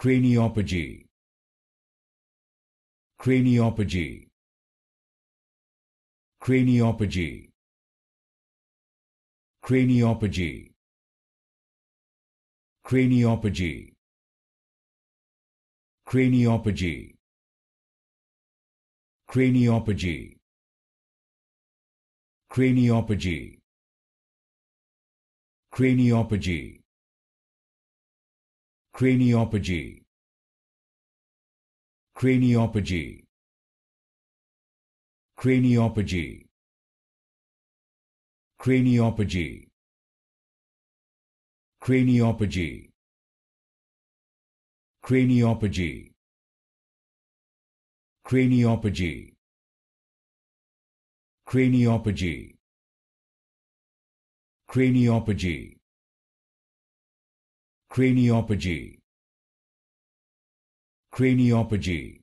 craniopagy craniopagy craniopagy craniopagy craniopagy craniopagy craniopagy craniopagy, craniopagy craniopagy craniopagy craniopagy craniopagy craniopagy craniopagy craniopagy craniopagy, craniopagy. Craniophagy. Craniophagy.